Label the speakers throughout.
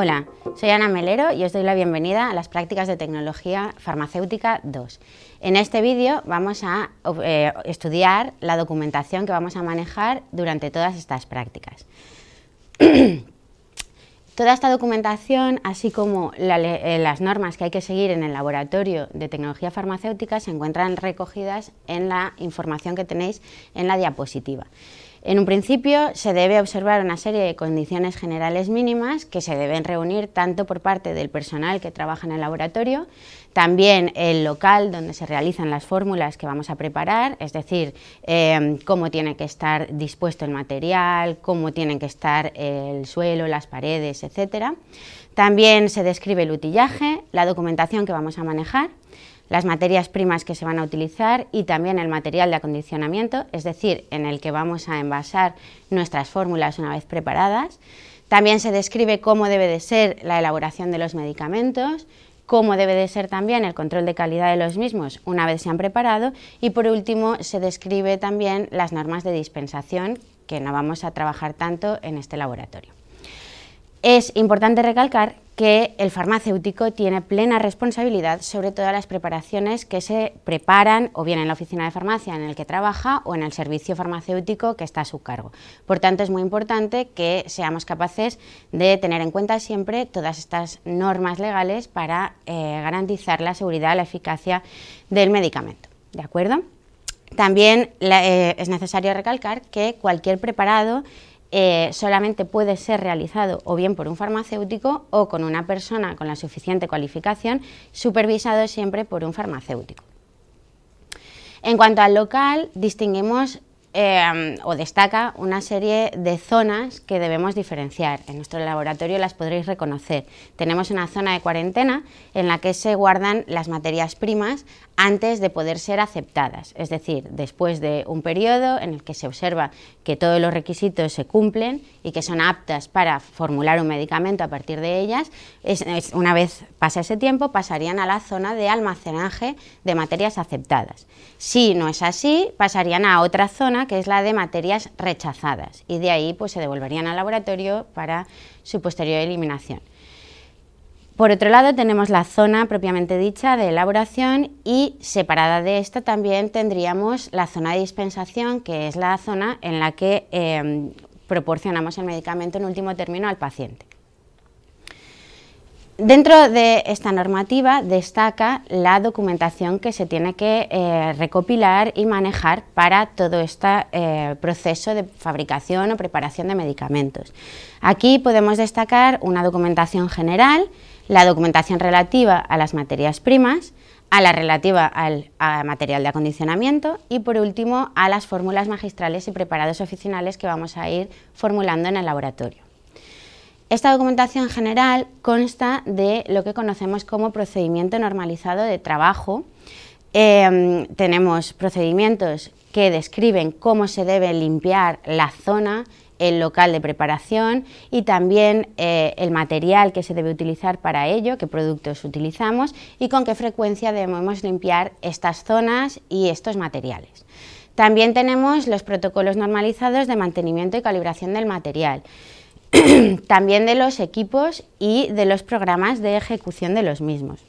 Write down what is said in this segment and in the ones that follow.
Speaker 1: Hola, soy Ana Melero y os doy la bienvenida a las prácticas de tecnología farmacéutica 2. En este vídeo vamos a eh, estudiar la documentación que vamos a manejar durante todas estas prácticas. Toda esta documentación, así como eh, las normas que hay que seguir en el laboratorio de tecnología farmacéutica, se encuentran recogidas en la información que tenéis en la diapositiva. En un principio se debe observar una serie de condiciones generales mínimas que se deben reunir tanto por parte del personal que trabaja en el laboratorio, también el local donde se realizan las fórmulas que vamos a preparar, es decir, em, cómo tiene que estar dispuesto el material, cómo tienen que estar el suelo, las paredes, etc. También se describe el utillaje, la documentación que vamos a manejar, las materias primas que se van a utilizar y también el material de acondicionamiento, es decir, en el que vamos a envasar nuestras fórmulas una vez preparadas. También se describe cómo debe de ser la elaboración de los medicamentos, cómo debe de ser también el control de calidad de los mismos una vez se han preparado y por último se describe también las normas de dispensación que no vamos a trabajar tanto en este laboratorio. Es importante recalcar que el farmacéutico tiene plena responsabilidad sobre todas las preparaciones que se preparan o bien en la oficina de farmacia en el que trabaja o en el servicio farmacéutico que está a su cargo. Por tanto, es muy importante que seamos capaces de tener en cuenta siempre todas estas normas legales para eh, garantizar la seguridad y la eficacia del medicamento. ¿De acuerdo? También eh, es necesario recalcar que cualquier preparado eh, solamente puede ser realizado o bien por un farmacéutico o con una persona con la suficiente cualificación, supervisado siempre por un farmacéutico. En cuanto al local, distinguimos Em, o destaca una serie de zonas que debemos diferenciar. En nuestro laboratorio las podréis reconocer. Tenemos una zona de cuarentena en la que se guardan las materias primas antes de poder ser aceptadas, es decir, después de un periodo en el que se observa que todos los requisitos se cumplen y que son aptas para formular un medicamento a partir de ellas, una vez pasa ese tiempo pasarían a la zona de almacenaje de materias aceptadas. Si no es así, pasarían a otra zona que es la de materias rechazadas y de ahí pues, se devolverían al laboratorio para su posterior eliminación. Por otro lado tenemos la zona propiamente dicha de elaboración y separada de esta también tendríamos la zona de dispensación que es la zona en la que eh, proporcionamos el medicamento en último término al paciente. Dentro de esta normativa destaca la documentación que se tiene que eh, recopilar y manejar para todo este eh, proceso de fabricación o preparación de medicamentos. Aquí podemos destacar una documentación general, la documentación relativa a las materias primas, a la relativa al material de acondicionamiento y por último a las fórmulas magistrales y preparados oficinales que vamos a ir formulando en el laboratorio. Esta documentación general consta de lo que conocemos como procedimiento normalizado de trabajo. Em, tenemos procedimientos que describen cómo se debe limpiar la zona, el local de preparación y también eh, el material que se debe utilizar para ello, qué productos utilizamos y con qué frecuencia debemos limpiar estas zonas y estos materiales. También tenemos los protocolos normalizados de mantenimiento y calibración del material. también de los equipos y de los programas de ejecución de los mismos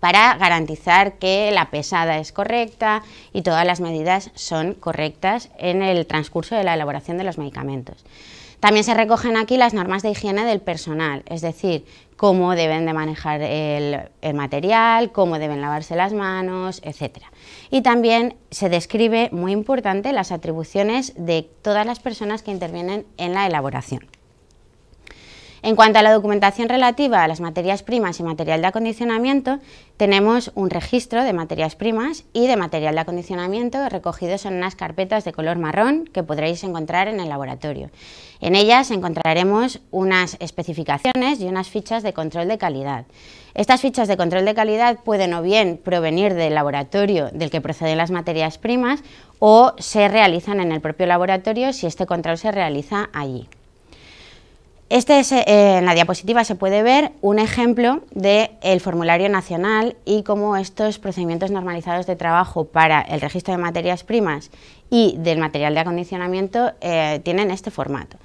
Speaker 1: para garantizar que la pesada es correcta y todas las medidas son correctas en el transcurso de la elaboración de los medicamentos. También se recogen aquí las normas de higiene del personal, es decir, cómo deben de manejar el, material, cómo deben lavarse las manos, etc. Y también se describe, muy importante, las atribuciones de todas las personas que intervienen en la elaboración. En cuanto a la documentación relativa a las materias primas y material de acondicionamiento, tenemos un registro de materias primas y de material de acondicionamiento recogidos en unas carpetas de color marrón que podréis encontrar en el laboratorio. En ellas encontraremos unas especificaciones y unas fichas de control de calidad. Estas fichas de control de calidad pueden o bien provenir del laboratorio del que proceden las materias primas o se realizan en el propio laboratorio si este control se realiza allí. Este eh, en la diapositiva se puede ver un ejemplo del formulario nacional y cómo estos procedimientos normalizados de trabajo para el registro de materias primas y del material de acondicionamiento eh, tienen este formato.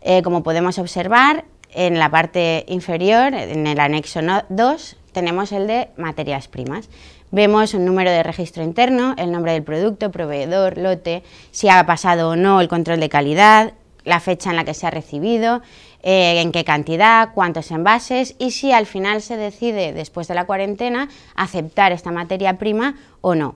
Speaker 1: Eh, como podemos observar, en la parte inferior, en el anexo 2, tenemos el de materias primas. Vemos un número de registro interno, el nombre del producto, proveedor, lote, si ha pasado o no el control de calidad, la fecha en la que se ha recibido, eh, en qué cantidad, cuántos envases y si al final se decide después de la cuarentena aceptar esta materia prima o no.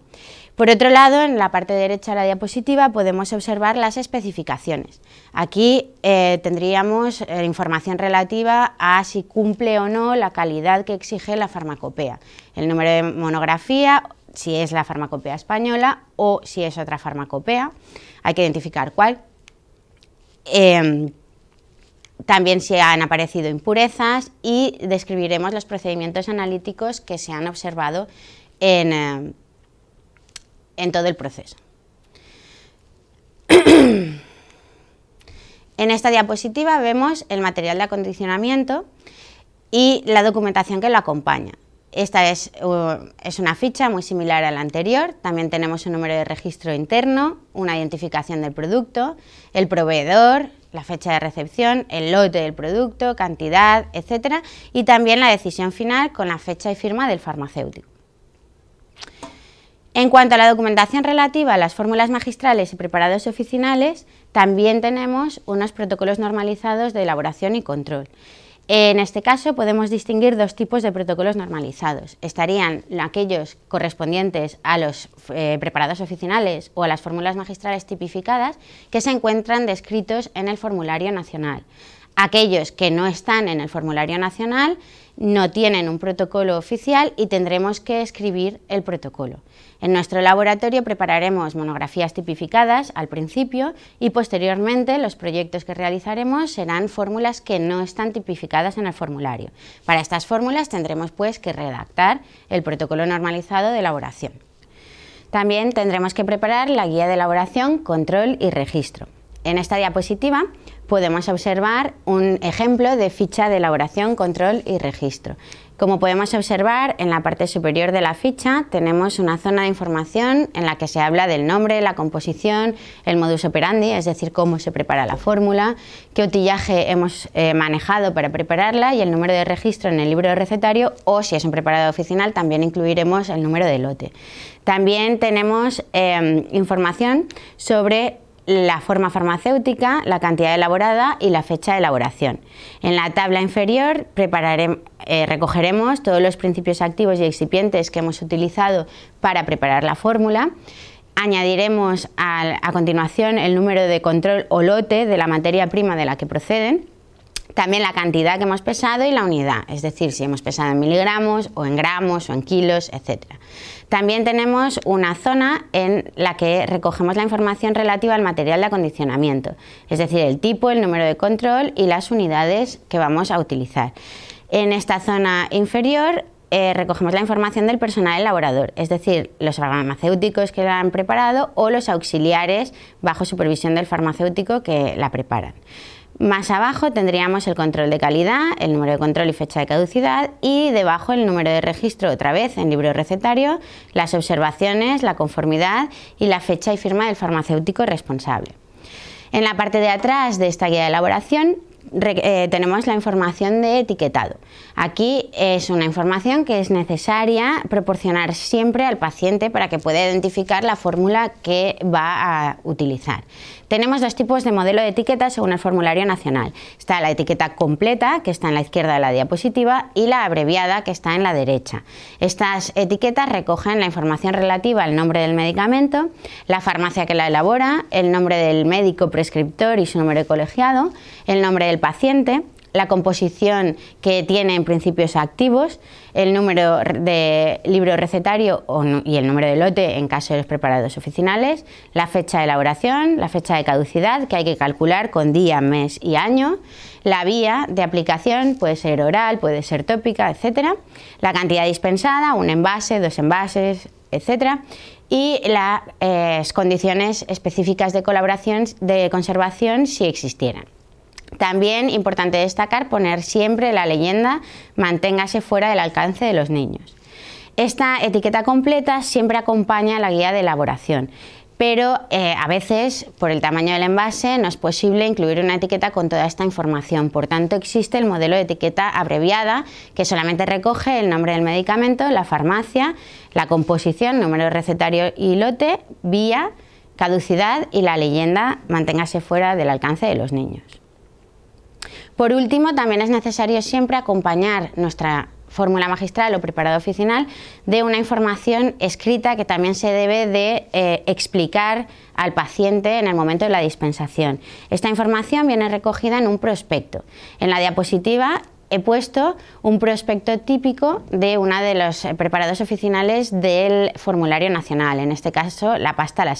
Speaker 1: Por otro lado, en la parte derecha de la diapositiva podemos observar las especificaciones. Aquí eh, tendríamos eh, información relativa a si cumple o no la calidad que exige la farmacopea, el número de monografía, si es la farmacopea española o si es otra farmacopea. Hay que identificar cuál. Em, también se han aparecido impurezas y describiremos los procedimientos analíticos que se han observado en, eh, todo el proceso. en esta diapositiva vemos el material de acondicionamiento y la documentación que lo acompaña. Esta es, es, una ficha muy similar a la anterior, también tenemos un número de registro interno, una identificación del producto, el proveedor, la fecha de recepción, el lote del producto, cantidad, etcétera, y también la decisión final con la fecha y firma del farmacéutico. En cuanto a la documentación relativa a las fórmulas magistrales y preparados oficinales, también tenemos unos protocolos normalizados de elaboración y control. En este caso podemos distinguir dos tipos de protocolos normalizados. Estarían aquellos correspondientes a los eh, preparados oficinales o a las fórmulas magistrales tipificadas que se encuentran descritos en el formulario nacional. Aquellos que no están en el formulario nacional no tienen un protocolo oficial y tendremos que escribir el protocolo. En nuestro laboratorio prepararemos monografías tipificadas al principio y posteriormente los proyectos que realizaremos serán fórmulas que no están tipificadas en el formulario. Para estas fórmulas tendremos pues que redactar el protocolo normalizado de elaboración. También tendremos que preparar la guía de elaboración, control y registro. En esta diapositiva podemos observar un ejemplo de ficha de elaboración, control y registro. Como podemos observar, en la parte superior de la ficha tenemos una zona de información en la que se habla del nombre, la composición, el modus operandi, es decir, cómo se prepara la fórmula, qué utillaje hemos eh, manejado para prepararla y el número de registro en el libro de recetario o, si es un preparado oficial, también incluiremos el número de lote. También tenemos eh, información sobre la forma farmacéutica, la cantidad elaborada y la fecha de elaboración. En la tabla inferior eh, recogeremos todos los principios activos y excipientes que hemos utilizado para preparar la fórmula. Añadiremos a, a continuación el número de control o lote de la materia prima de la que proceden, también la cantidad que hemos pesado y la unidad, es decir, si hemos pesado en miligramos o en gramos o en kilos, etcétera. También tenemos una zona en la que recogemos la información relativa al material de acondicionamiento, es decir, el tipo, el número de control y las unidades que vamos a utilizar. En esta zona inferior eh, recogemos la información del personal elaborador, es decir, los farmacéuticos que la han preparado o los auxiliares bajo supervisión del farmacéutico que la preparan. Más abajo tendríamos el control de calidad, el número de control y fecha de caducidad y debajo el número de registro otra vez en libro recetario, las observaciones, la conformidad y la fecha y firma del farmacéutico responsable. En la parte de atrás de esta guía de elaboración eh, tenemos la información de etiquetado. Aquí es una información que es necesaria proporcionar siempre al paciente para que pueda identificar la fórmula que va a utilizar. Tenemos dos tipos de modelo de etiqueta según el formulario nacional. Está la etiqueta completa, que está en la izquierda de la diapositiva, y la abreviada, que está en la derecha. Estas etiquetas recogen la información relativa al nombre del medicamento, la farmacia que la elabora, el nombre del médico prescriptor y su número de colegiado, el nombre del paciente, la composición que tiene en principios activos, el número de libro recetario y el número de lote en caso de los preparados oficinales, la fecha de elaboración, la fecha de caducidad que hay que calcular con día, mes y año, la vía de aplicación puede ser oral, puede ser tópica, etcétera, la cantidad dispensada, un envase, dos envases, etcétera, y las eh, condiciones específicas de colaboración de conservación si existieran. También importante destacar poner siempre la leyenda manténgase fuera del alcance de los niños. Esta etiqueta completa siempre acompaña la guía de elaboración, pero eh, a veces por el tamaño del envase no es posible incluir una etiqueta con toda esta información. Por tanto, existe el modelo de etiqueta abreviada que solamente recoge el nombre del medicamento, la farmacia, la composición, número recetario y lote, vía, caducidad y la leyenda manténgase fuera del alcance de los niños. Por último, también es necesario siempre acompañar nuestra fórmula magistral o preparado oficial de una información escrita que también se debe de eh, explicar al paciente en el momento de la dispensación. Esta información viene recogida en un prospecto. En la diapositiva he puesto un prospecto típico de uno de los preparados oficinales del formulario nacional, en este caso la pasta al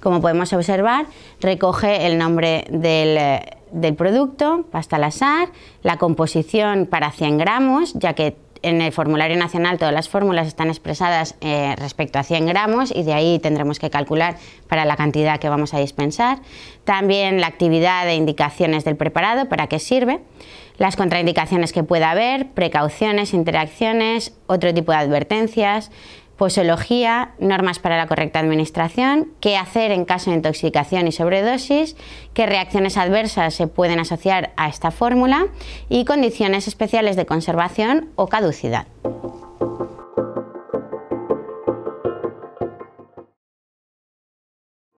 Speaker 1: Como podemos observar, recoge el nombre del eh, del producto, pasta al azar, la composición para 100 gramos, ya que en el formulario nacional todas las fórmulas están expresadas eh, respecto a 100 gramos y de ahí tendremos que calcular para la cantidad que vamos a dispensar. También la actividad de indicaciones del preparado, para qué sirve, las contraindicaciones que pueda haber, precauciones, interacciones, otro tipo de advertencias, posología, normas para la correcta administración, qué hacer en caso de intoxicación y sobredosis, qué reacciones adversas se pueden asociar a esta fórmula y condiciones especiales de conservación o caducidad.